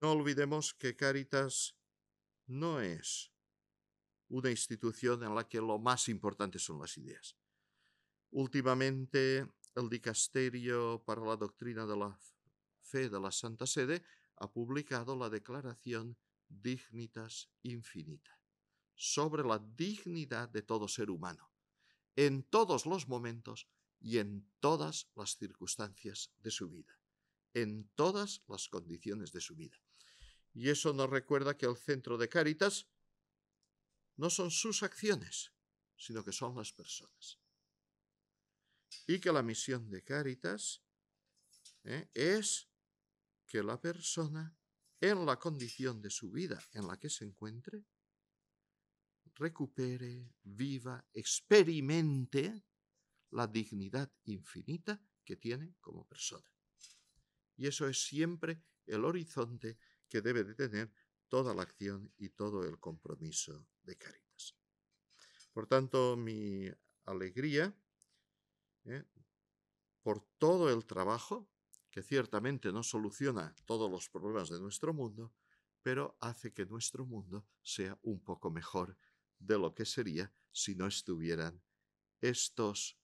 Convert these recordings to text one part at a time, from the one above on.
No olvidemos que Caritas no es una institución en la que lo más importante son las ideas. Últimamente, el Dicasterio para la Doctrina de la Fe de la Santa Sede ha publicado la declaración Dignitas Infinita sobre la dignidad de todo ser humano, en todos los momentos y en todas las circunstancias de su vida, en todas las condiciones de su vida. Y eso nos recuerda que el centro de Cáritas no son sus acciones, sino que son las personas. Y que la misión de Cáritas ¿eh? es que la persona, en la condición de su vida en la que se encuentre, recupere, viva, experimente la dignidad infinita que tiene como persona. Y eso es siempre el horizonte que debe de tener toda la acción y todo el compromiso de Caritas. Por tanto, mi alegría ¿eh? por todo el trabajo, que ciertamente no soluciona todos los problemas de nuestro mundo, pero hace que nuestro mundo sea un poco mejor de lo que sería si no estuvieran estos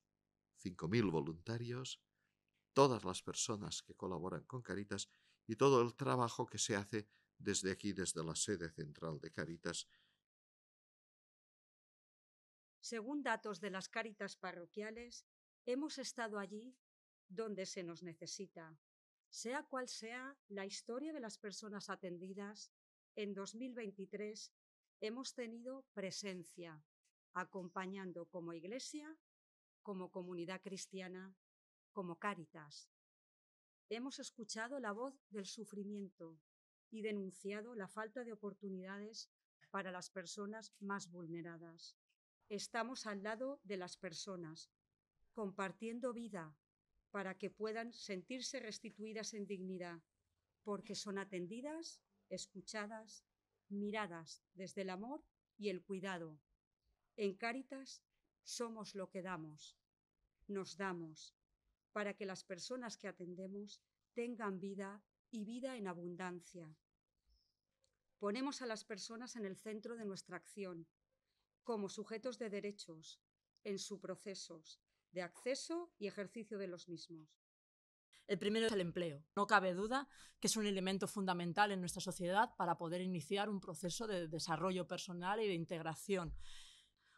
5.000 voluntarios, todas las personas que colaboran con Caritas y todo el trabajo que se hace desde aquí, desde la sede central de Caritas. Según datos de las Caritas parroquiales, hemos estado allí donde se nos necesita. Sea cual sea la historia de las personas atendidas, en 2023 hemos tenido presencia, acompañando como iglesia, como comunidad cristiana, como Caritas Hemos escuchado la voz del sufrimiento y denunciado la falta de oportunidades para las personas más vulneradas. Estamos al lado de las personas, compartiendo vida para que puedan sentirse restituidas en dignidad, porque son atendidas, escuchadas, miradas desde el amor y el cuidado. En Cáritas somos lo que damos, nos damos, para que las personas que atendemos tengan vida y vida en abundancia. Ponemos a las personas en el centro de nuestra acción, como sujetos de derechos, en sus procesos de acceso y ejercicio de los mismos. El primero es el empleo. No cabe duda que es un elemento fundamental en nuestra sociedad para poder iniciar un proceso de desarrollo personal y de integración.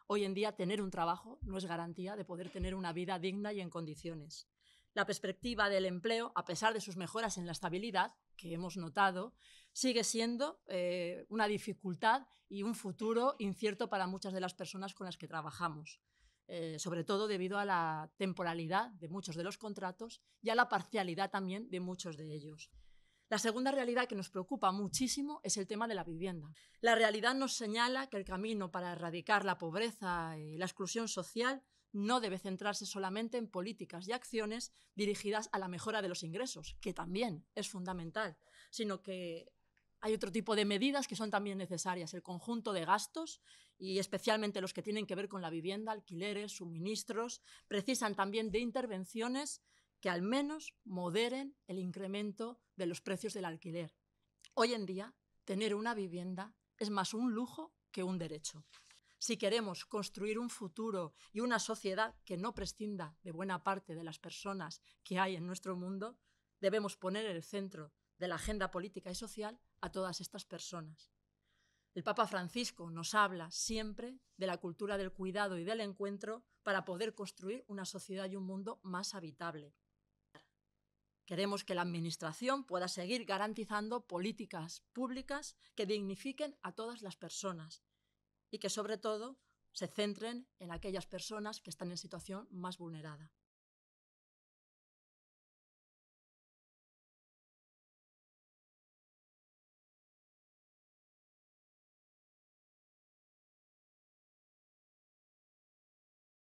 Hoy en día tener un trabajo no es garantía de poder tener una vida digna y en condiciones la perspectiva del empleo, a pesar de sus mejoras en la estabilidad que hemos notado, sigue siendo eh, una dificultad y un futuro incierto para muchas de las personas con las que trabajamos. Eh, sobre todo debido a la temporalidad de muchos de los contratos y a la parcialidad también de muchos de ellos. La segunda realidad que nos preocupa muchísimo es el tema de la vivienda. La realidad nos señala que el camino para erradicar la pobreza y la exclusión social no debe centrarse solamente en políticas y acciones dirigidas a la mejora de los ingresos, que también es fundamental, sino que hay otro tipo de medidas que son también necesarias, el conjunto de gastos y especialmente los que tienen que ver con la vivienda, alquileres, suministros, precisan también de intervenciones que al menos moderen el incremento de los precios del alquiler. Hoy en día, tener una vivienda es más un lujo que un derecho. Si queremos construir un futuro y una sociedad que no prescinda de buena parte de las personas que hay en nuestro mundo, debemos poner el centro de la agenda política y social a todas estas personas. El Papa Francisco nos habla siempre de la cultura del cuidado y del encuentro para poder construir una sociedad y un mundo más habitable. Queremos que la Administración pueda seguir garantizando políticas públicas que dignifiquen a todas las personas y que sobre todo se centren en aquellas personas que están en situación más vulnerada.